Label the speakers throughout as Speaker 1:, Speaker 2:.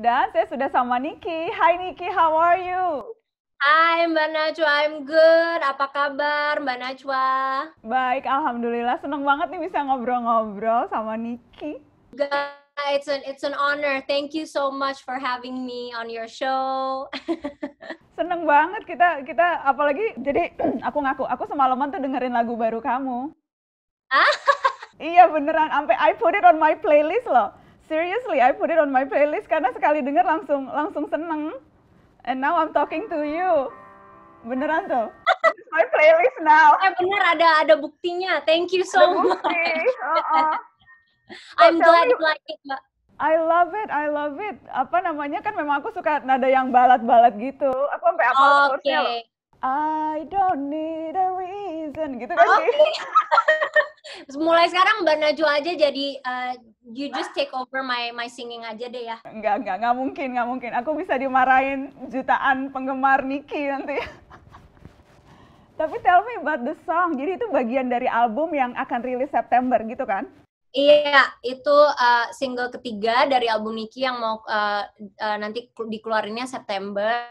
Speaker 1: Dan saya sudah sama Niki. Hai Niki, how are you? Hai Mbak Najwa, I'm good. Apa kabar Mbak Najwa? Baik, Alhamdulillah. Seneng banget nih bisa ngobrol-ngobrol sama Niki.
Speaker 2: It's an, it's an honor. Thank you so much for having me on your show.
Speaker 1: Seneng banget kita kita apalagi jadi aku ngaku aku semalaman tuh dengerin lagu baru kamu. Ah. iya beneran sampai I put it on my playlist loh seriously I put it on my playlist karena sekali dengar langsung langsung seneng. And now I'm talking to you. Beneran tuh. my playlist now. Eh bener ada ada buktinya. Thank you so ada much. Bukti. Uh -uh. I'm glad you like it, Mbak. I love it, I love it. Apa namanya kan memang aku suka nada yang balat-balat gitu. Aku sampai apa okay. I don't need a reason
Speaker 2: gitu kan okay. sih. Mulai sekarang Mbak Najwa aja jadi uh, you just take over my my singing aja deh ya.
Speaker 1: Enggak, enggak, enggak mungkin, enggak mungkin. Aku bisa dimarahin jutaan penggemar Niki nanti. Tapi tell me about the song. Jadi itu bagian dari album yang akan rilis September gitu kan? Iya, itu
Speaker 2: uh, single ketiga dari album Niki yang mau uh, uh, nanti dikeluarinnya September.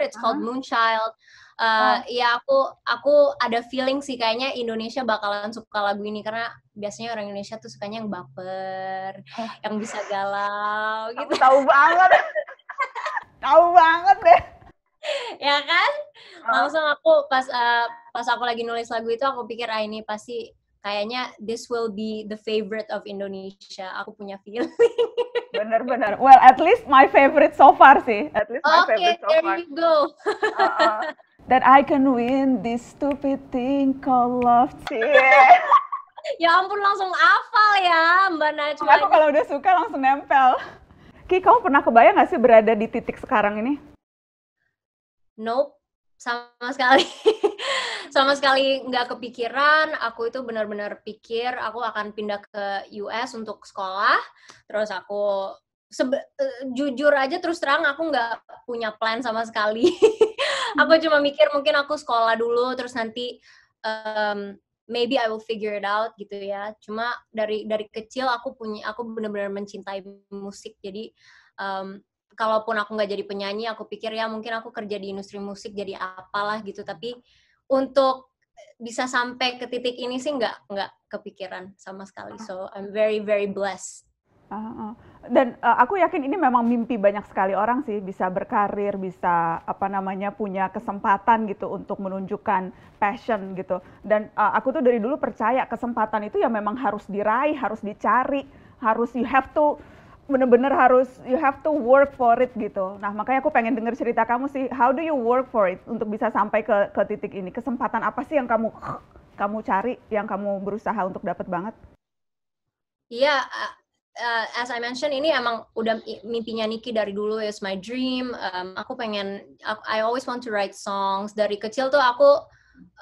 Speaker 2: It's called uh ah. -huh. Moonchild uh, oh. ya aku aku ada feeling sih kayaknya Indonesia bakalan suka lagu ini karena biasanya orang Indonesia tuh sukanya yang baper, oh. yang bisa galau gitu. Aku tahu banget. tahu banget deh. ya kan? Oh. Langsung aku pas uh, pas aku lagi nulis lagu itu aku pikir ah ini pasti kayaknya this will be the favorite of Indonesia. Aku punya feeling.
Speaker 1: Bener-bener. Well, at least my favorite so far sih. At least my
Speaker 2: okay, favorite so far. Oke, there you go. uh -uh
Speaker 1: that I can win this stupid thing called love. Yeah.
Speaker 2: ya ampun langsung hafal ya Mbak Najwa. Aku kalau udah
Speaker 1: suka langsung nempel. Ki, kamu pernah kebayang gak sih berada di titik sekarang ini?
Speaker 2: Nope, sama sekali. sama sekali nggak kepikiran. Aku itu benar-benar pikir aku akan pindah ke US untuk sekolah. Terus aku sebe- eh, jujur aja terus terang aku nggak punya plan sama sekali. aku cuma mikir mungkin aku sekolah dulu terus nanti um, maybe I will figure it out gitu ya. Cuma dari dari kecil aku punya aku benar-benar mencintai musik. Jadi um, kalaupun aku nggak jadi penyanyi, aku pikir ya mungkin aku kerja di industri musik jadi apalah gitu. Tapi untuk bisa sampai ke titik ini sih nggak nggak kepikiran sama sekali. Ah. So I'm very very blessed.
Speaker 1: Uh, ah, -huh. Ah, dan uh, aku yakin ini memang mimpi banyak sekali orang sih bisa berkarir, bisa apa namanya punya kesempatan gitu untuk menunjukkan passion gitu. Dan uh, aku tuh dari dulu percaya kesempatan itu ya memang harus diraih, harus dicari, harus you have to bener-bener harus you have to work for it gitu. Nah makanya aku pengen dengar cerita kamu sih, how do you work for it untuk bisa sampai ke ke titik ini? Kesempatan apa sih yang kamu kamu cari, yang kamu berusaha untuk dapat banget?
Speaker 2: Iya, eh, uh, as I mentioned ini emang udah mimpinya Niki dari dulu is my dream. Um, aku pengen I always want to write songs. Dari kecil tuh aku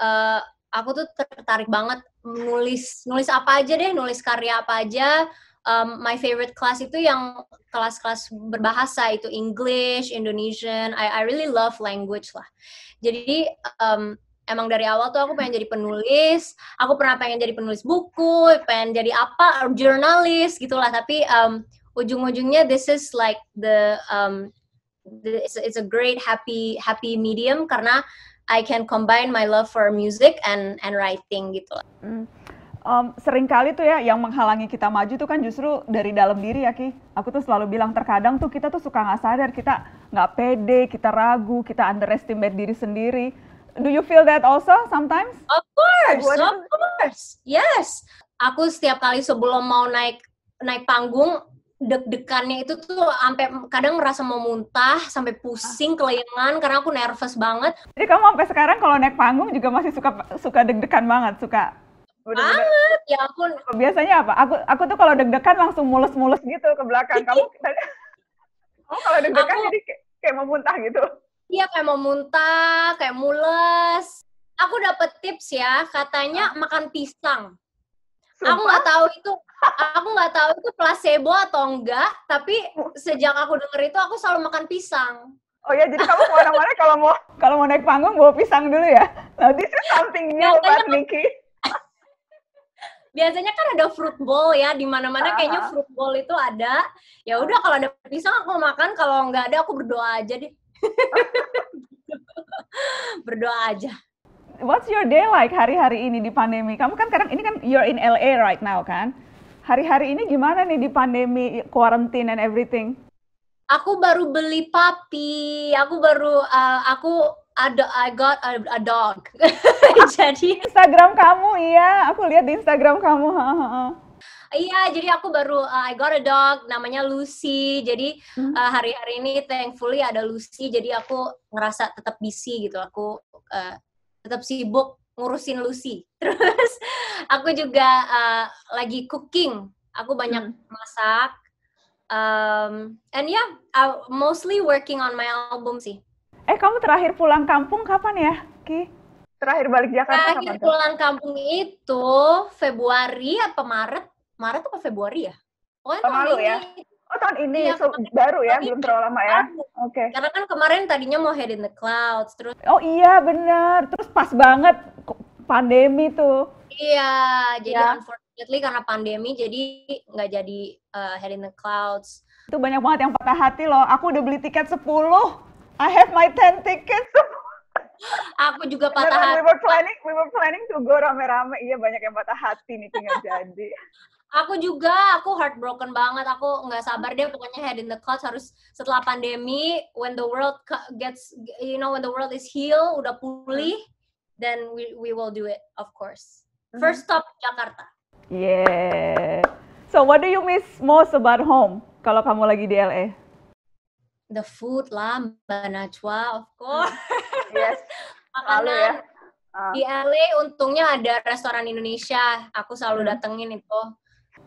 Speaker 2: uh, aku tuh tertarik banget nulis nulis apa aja deh, nulis karya apa aja. Um, my favorite class itu yang kelas-kelas berbahasa itu English, Indonesian. I I really love language lah. Jadi um, emang dari awal tuh aku pengen jadi penulis aku pernah pengen jadi penulis buku pengen jadi apa um, jurnalis gitulah tapi um, ujung-ujungnya this is like the um, this, it's a great happy happy medium karena I can combine my love for music and
Speaker 1: and writing gitu. Mm. Um, sering kali tuh ya yang menghalangi kita maju tuh kan justru dari dalam diri ya Ki. Aku tuh selalu bilang terkadang tuh kita tuh suka nggak sadar kita nggak pede, kita ragu, kita underestimate diri sendiri Do you feel that also sometimes? Of course, of course. Yes. Aku setiap kali sebelum mau naik naik
Speaker 2: panggung deg-degannya itu tuh sampai kadang merasa mau muntah, sampai pusing,
Speaker 1: ah. kelengan karena aku nervous banget. Jadi kamu sampai sekarang kalau naik panggung juga masih suka suka deg-degan banget, suka
Speaker 2: banget
Speaker 1: ya aku. biasanya apa aku aku tuh kalau deg-degan langsung mulus-mulus gitu ke belakang iya. kamu kamu kalau deg-degan jadi kayak, kayak mau muntah gitu
Speaker 2: Iya kayak mau muntah, kayak mules. Aku dapet tips ya, katanya makan pisang.
Speaker 1: Sumpah? Aku nggak tahu
Speaker 2: itu, aku nggak tahu itu placebo atau enggak. Tapi sejak aku denger itu, aku selalu makan pisang. Oh ya, jadi kamu kemana-mana
Speaker 1: kalau mau kalau mau naik panggung bawa pisang dulu ya. Nah, this is something new biasanya, buat kan- Niki.
Speaker 2: biasanya kan ada fruit bowl ya, di mana-mana kayaknya fruit bowl itu ada. Ya udah kalau ada pisang aku makan, kalau nggak ada aku berdoa aja deh.
Speaker 1: berdoa aja what's your day like hari-hari ini di pandemi? Kamu kan kadang ini kan you're in LA right now kan? Hari-hari ini gimana nih di pandemi, quarantine and everything? Aku baru beli papi, aku baru uh, aku ada I got a, a dog. Jadi Instagram kamu iya, aku lihat di Instagram kamu
Speaker 2: iya jadi aku baru uh, I got a dog namanya Lucy jadi hmm. eh, hari-hari uh, hari -hari ini thankfully ada Lucy jadi aku ngerasa tetap busy gitu aku uh, eh, tetap sibuk ngurusin Lucy terus aku juga uh, lagi cooking aku banyak hmm. masak um, and yeah I uh, mostly working on my album
Speaker 1: sih eh kamu terakhir pulang kampung kapan ya Ki terakhir balik Jakarta terakhir kapan pulang
Speaker 2: kampung itu Februari apa Maret Maret atau Februari ya?
Speaker 1: Pokoknya tahun ya? ini, ya.
Speaker 2: Oh tahun ini ya,
Speaker 1: so, baru ya, belum terlalu lama ya. Oke. Okay. Karena
Speaker 2: kan kemarin tadinya mau Head in the Clouds terus.
Speaker 1: Oh iya benar, terus pas banget pandemi tuh.
Speaker 2: Iya, jadi ya. unfortunately karena pandemi jadi nggak jadi
Speaker 1: uh, Head in the Clouds. Itu banyak banget yang patah hati loh. Aku udah beli tiket 10. I have my 10 tickets.
Speaker 2: Aku juga patah hati. We were
Speaker 1: planning, we were planning to go rame-rame. Iya, banyak yang patah hati nih tinggal jadi. Aku juga, aku heartbroken
Speaker 2: banget. Aku nggak sabar deh. Pokoknya head in the clouds harus setelah pandemi, when the world gets, you know, when the world is healed, udah pulih, then we we will do it, of course. Mm-hmm. First stop Jakarta.
Speaker 1: Yeah. So what do you miss most about home kalau kamu lagi di LA? The food lah, Mbak of course. Mm.
Speaker 2: Yes. Makanan. Lalu ya. Uh. Di LA untungnya ada restoran Indonesia. Aku selalu mm-hmm. datengin itu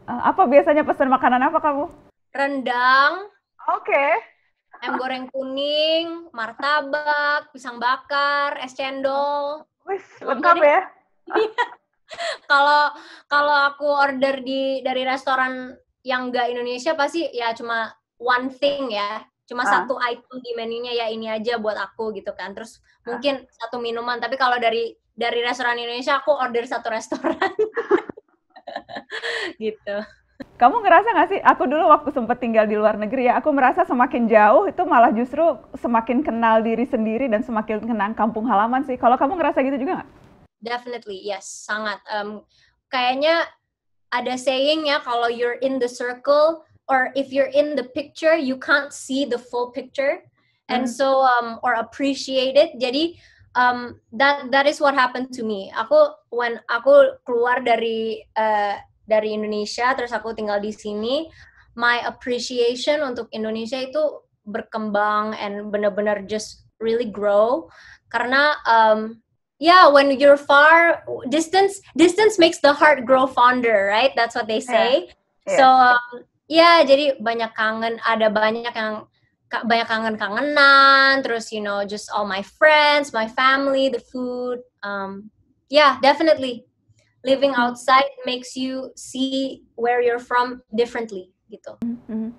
Speaker 1: Eh, apa biasanya pesan makanan apa kamu? Rendang.
Speaker 2: Oke. Okay. Ayam goreng kuning, martabak, pisang bakar, es cendol. Wih, lengkap ya.
Speaker 1: Iya.
Speaker 2: Kalau kalau aku order di dari restoran yang enggak Indonesia pasti ya cuma one thing ya. Cuma ah. satu item di menunya ya ini aja buat aku gitu kan. Terus ah. mungkin satu minuman, tapi kalau dari dari restoran Indonesia aku order satu
Speaker 1: restoran. gitu. Kamu ngerasa gak sih? Aku dulu waktu sempat tinggal di luar negeri ya, aku merasa semakin jauh itu malah justru semakin kenal diri sendiri dan semakin kenal kampung halaman sih. Kalau kamu ngerasa gitu juga gak?
Speaker 2: Definitely, yes, sangat. Um, kayaknya ada saying ya kalau you're in the circle or if you're in the picture you can't see the full picture and hmm. so um, or appreciate it. Jadi um, that that is what happened to me. Aku when aku keluar dari uh, dari Indonesia terus aku tinggal di sini, my appreciation untuk Indonesia itu berkembang and benar-benar just really grow karena um, yeah when you're far distance distance makes the heart grow fonder right that's what they say yeah. Yeah. so um, ya yeah, jadi banyak kangen ada banyak yang banyak kangen-kangenan terus you know just all my friends my family the food um, yeah definitely living hmm. outside makes you see where you're from differently gitu mm-hmm.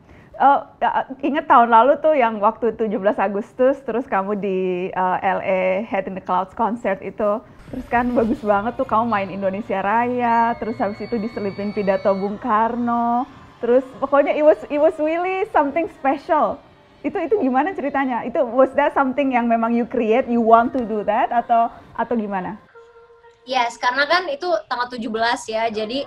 Speaker 1: Oh, ya, inget tahun lalu tuh yang waktu 17 Agustus terus kamu di uh, eh, LA Head in the Clouds concert itu. Terus kan bagus banget tuh kamu main Indonesia Raya, terus habis itu diselipin pidato Bung Karno. Terus pokoknya it was it was really something special itu itu gimana ceritanya? Itu was that something yang memang you create, you want to do that atau atau gimana?
Speaker 2: Yes, karena kan itu tanggal 17 ya. Jadi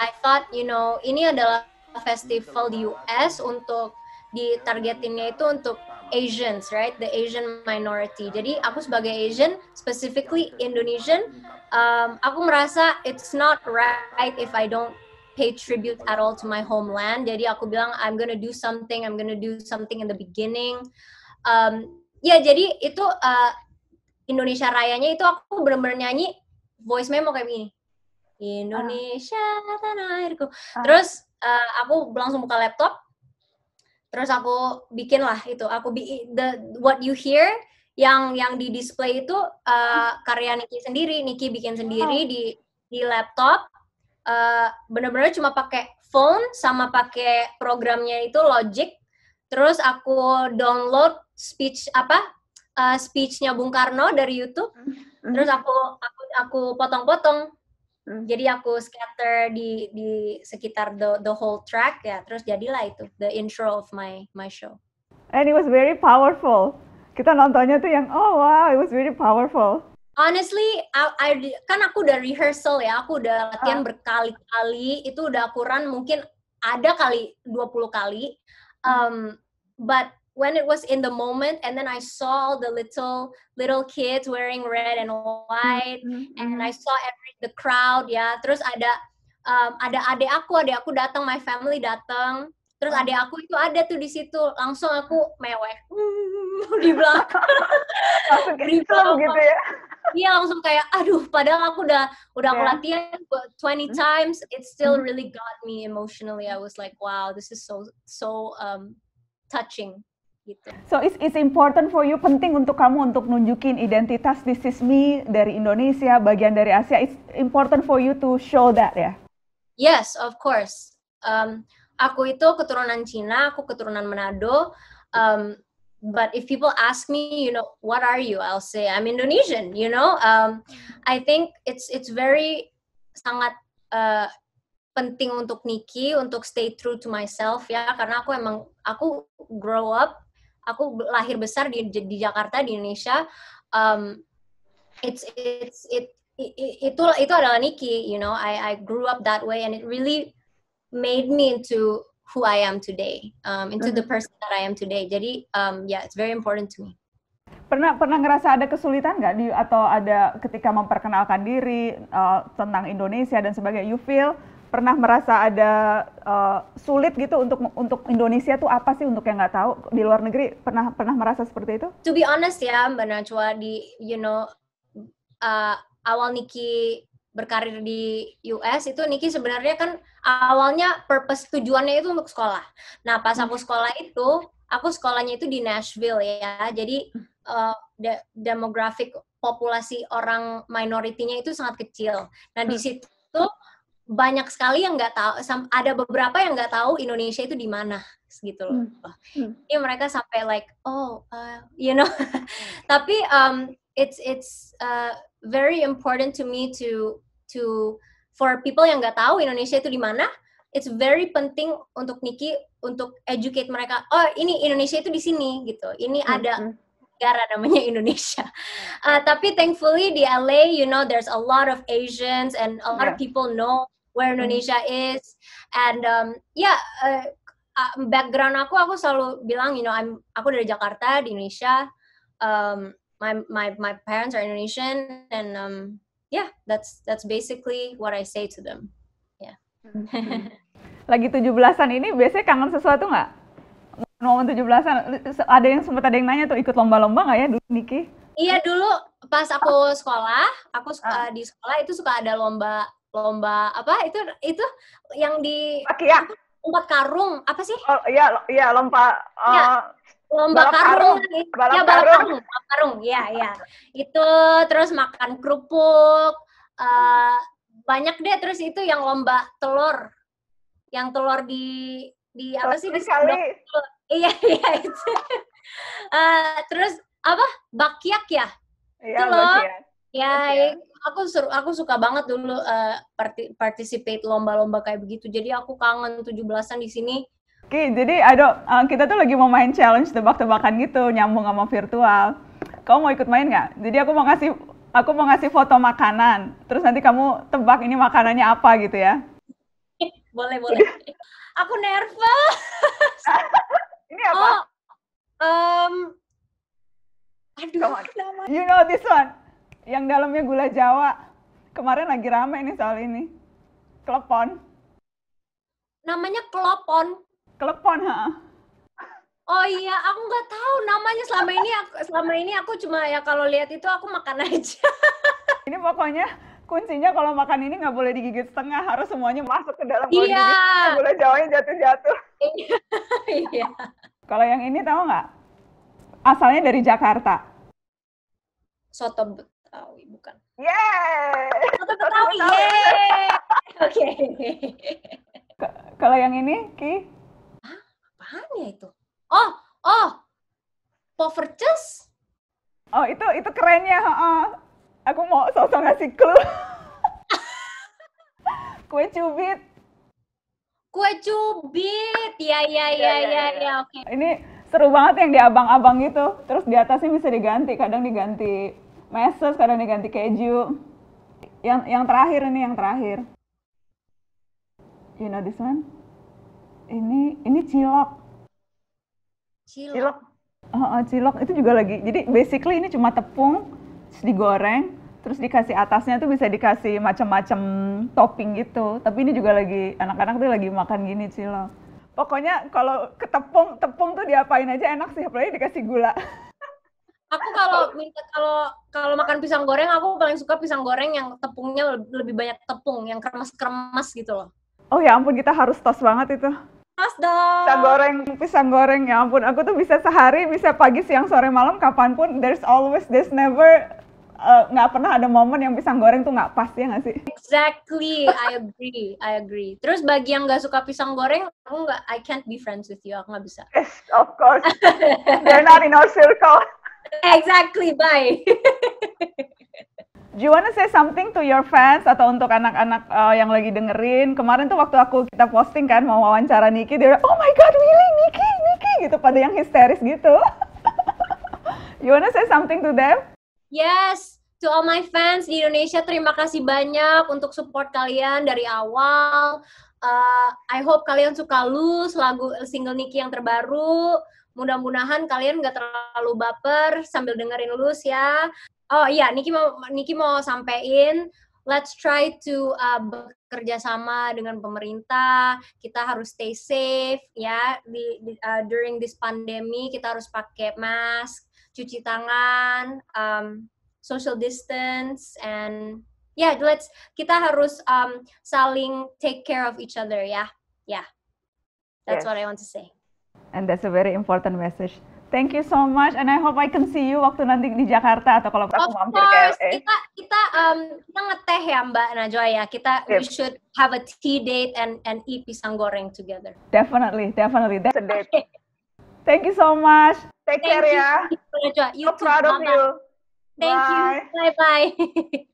Speaker 2: I thought, you know, ini adalah festival di US untuk ditargetinnya itu untuk Asians, right? The Asian minority. Jadi aku sebagai Asian, specifically Indonesian, um, aku merasa it's not right if I don't pay tribute at all to my homeland. Jadi aku bilang I'm gonna do something, I'm gonna do something in the beginning. Um, ya jadi itu uh, Indonesia Rayanya itu aku bener-bener nyanyi voice memo kayak gini. Indonesia uh. tanah airku. Uh. Terus uh, aku langsung buka laptop. Terus aku bikin lah itu. Aku bi the what you hear yang yang di display itu uh, karya Niki sendiri. Niki bikin sendiri oh. di di laptop uh, eh, benar bener cuma pakai phone sama pakai programnya itu Logic. Terus aku download speech apa uh, speechnya Bung Karno dari YouTube. Mm-hmm. Terus aku aku aku potong-potong. Mm-hmm. Jadi aku scatter di di sekitar the the whole track ya. Terus jadilah itu the intro of my my show.
Speaker 1: And it was very powerful. Kita nontonnya tuh yang oh wow, it was very powerful.
Speaker 2: Honestly, I, I, kan aku udah rehearsal ya, aku udah latihan uh. berkali-kali, itu udah kurang mungkin ada kali 20 kali. Um, but when it was in the moment and then I saw the little little kids wearing red and white mm-hmm. mm-hmm and I mm-hmm. saw every the crowd ya terus ada um, ada adik aku adik aku datang my family datang terus ah. adik aku itu ada tuh di situ langsung aku mewek mm,
Speaker 1: di belakang langsung ke gitu ya
Speaker 2: Iya langsung kayak aduh padahal aku udah udah yeah. aku iya. latihan 20 hmm? times it still hmm? really got me emotionally. I was like wow this is so so um, touching
Speaker 1: gitu. So it's it's important for you penting untuk kamu untuk nunjukin identitas this is me dari Indonesia bagian dari Asia. It's important for you to show that ya. Yeah?
Speaker 2: Yes, of course. Um, aku itu keturunan Cina, aku keturunan Manado. Um, but if people ask me you know what are you i'll say i'm indonesian you know um, i think it's it's very sangat uh, penting untuk Niki untuk stay true to myself ya karena aku emang aku grow up aku lahir besar di di Jakarta di Indonesia um, it's it's it, it itu itu adalah Niki you know I I grew up that way and it really made me into who I am today, um, into the mm-hmm. person that I am today. Jadi, um, yeah, it's very important to me.
Speaker 1: Pernah pernah ngerasa ada kesulitan nggak di atau ada ketika memperkenalkan diri uh, tentang Indonesia dan sebagainya? You feel pernah merasa ada uh, sulit gitu untuk untuk Indonesia tuh apa sih untuk yang nggak tahu di luar negeri pernah pernah merasa seperti itu? To
Speaker 2: be honest ya Mbak Najwa di you know uh, awal Niki berkarir di US itu Niki sebenarnya kan awalnya purpose tujuannya itu untuk sekolah. Nah pas aku hmm. sekolah itu aku sekolahnya itu di Nashville ya. Jadi uh, de demografik populasi orang minoritinya itu sangat kecil. Nah di hmm. situ banyak sekali yang nggak tahu ada beberapa yang nggak tahu Indonesia itu di mana gitu loh. Hmm. mereka sampai like oh uh, you know. Tapi um, it's it's uh, very important to me to to for people yang nggak tahu Indonesia itu di mana it's very penting untuk Niki untuk educate mereka oh ini Indonesia itu di sini gitu ini mm -hmm. ada hmm. negara namanya Indonesia uh, tapi thankfully di LA you know there's a lot of Asians and a lot yeah. of people know where hmm. Indonesia mm -hmm. is and um, yeah uh, uh, background aku aku selalu bilang you know I'm aku dari Jakarta di Indonesia um, my my my parents are Indonesian, and um, yeah, that's that's basically what I say to them. Yeah.
Speaker 1: Lagi tujuh belasan ini biasanya kangen sesuatu nggak? Momen tujuh belasan ada yang sempat ada yang nanya tuh ikut lomba-lomba nggak ya dulu Niki?
Speaker 2: Iya dulu pas aku sekolah, aku suka, ah. di sekolah itu suka ada lomba lomba apa itu itu yang di Pakiah. empat karung apa sih? Oh iya iya lomba uh, ya lomba balap karung, karung. ya balap karung. karung balap karung ya ya itu terus makan kerupuk uh, banyak deh terus itu yang lomba telur yang telur di di apa sih di iya iya itu uh, terus apa bakyak ya
Speaker 1: iya, itu loh bakyak.
Speaker 2: ya bakyak. Ya. aku suruh aku suka banget dulu uh, parti participate lomba-lomba kayak begitu jadi aku kangen 17-an di sini
Speaker 1: Oke, jadi ada uh, kita tuh lagi mau main challenge tebak-tebakan gitu, nyambung sama virtual. Kamu mau ikut main nggak? Jadi aku mau ngasih aku mau ngasih foto makanan, terus nanti kamu tebak ini makanannya apa gitu ya.
Speaker 2: Boleh, boleh. Aku nervous.
Speaker 1: ini apa? Oh, um, aduh, You know this one? Yang dalamnya gula Jawa. Kemarin lagi rame nih soal ini. Klepon. Namanya klepon Kelepon, ha?
Speaker 2: Oh iya, aku nggak tahu namanya selama ini aku selama
Speaker 1: ini aku cuma ya kalau lihat itu aku makan aja. ini pokoknya kuncinya kalau makan ini nggak boleh digigit setengah, harus semuanya masuk ke dalam. Iya. Nggak boleh jauhnya jatuh-jatuh. Iya. iya. Kalau yang ini tahu nggak? Asalnya dari Jakarta. Soto Betawi
Speaker 2: bukan? Yeay! Soto Betawi, Soto Betawi.
Speaker 1: yeay! Oke. Okay. Kalau yang ini, Ki? apaan ya itu? Oh, oh, power Oh, itu itu kerennya. Uh, aku mau sosok ngasih clue. kue cubit. Kue cubit. Ya, ya, ya, ya, ya. ya. ya, ya, ya. Oke. Okay. Ini seru banget yang di abang-abang itu. Terus di atasnya bisa diganti, kadang diganti meses, kadang diganti keju. Yang yang terakhir ini yang terakhir. You know this one? ini ini cilok. Cilok. Cilok. Uh, uh, cilok itu juga lagi. Jadi basically ini cuma tepung terus digoreng, terus dikasih atasnya tuh bisa dikasih macam-macam topping gitu. Tapi ini juga lagi anak-anak tuh lagi makan gini cilok. Pokoknya kalau ketepung, tepung, tepung tuh diapain aja enak sih, apalagi dikasih gula.
Speaker 2: Aku kalau minta kalau kalau
Speaker 1: makan pisang goreng aku paling suka pisang goreng yang tepungnya
Speaker 2: lebih banyak tepung, yang kremes-kremes gitu loh.
Speaker 1: Oh ya ampun kita harus tos banget itu. Mas dong. Pisang goreng, pisang goreng ya ampun. Aku tuh bisa sehari, bisa pagi, siang, sore, malam, kapanpun. There's always, there's never eh, nggak uh, pernah ada momen yang pisang goreng tuh nggak pas ya nggak sih?
Speaker 2: Exactly, I agree, I agree. Terus bagi yang nggak suka pisang goreng, aku nggak, I can't be friends with you, aku nggak bisa. Yes,
Speaker 1: of course, they're not in our circle. exactly, bye. Do you wanna say something to your fans atau untuk anak-anak uh, yang lagi dengerin? Kemarin tuh waktu aku kita posting kan mau wawancara Niki, dia oh my god, really Niki, Niki gitu pada yang histeris gitu. you wanna say something to them?
Speaker 2: Yes, to all my fans di Indonesia, terima kasih banyak untuk support kalian dari awal. Uh, I hope kalian suka Luz, lagu single Niki yang terbaru mudah-mudahan kalian gak terlalu baper sambil dengerin lu ya. Oh iya, Niki mau Niki mau sampein let's try to uh, bekerja sama dengan pemerintah. Kita harus stay safe ya di, di uh, during this pandemi kita harus pakai mask, cuci tangan, um, social distance and ya yeah, let's kita harus um, saling take care of each other ya. Yeah. Yeah. That's yes. what
Speaker 1: I want to say. And that's a very important message. Thank you so much, and I hope I can see you waktu nanti di Jakarta atau kalau aku mampir ke LA. Kita kita um, kita ngeteh ya Mbak
Speaker 2: Najwa ya. Kita yep. we should have a tea date and and eat pisang goreng together.
Speaker 1: Definitely, definitely. That's a date. Thank you so much. Take Thank care you, ya.
Speaker 2: Najwa. You so proud of you. Thank bye. you. Bye
Speaker 1: bye.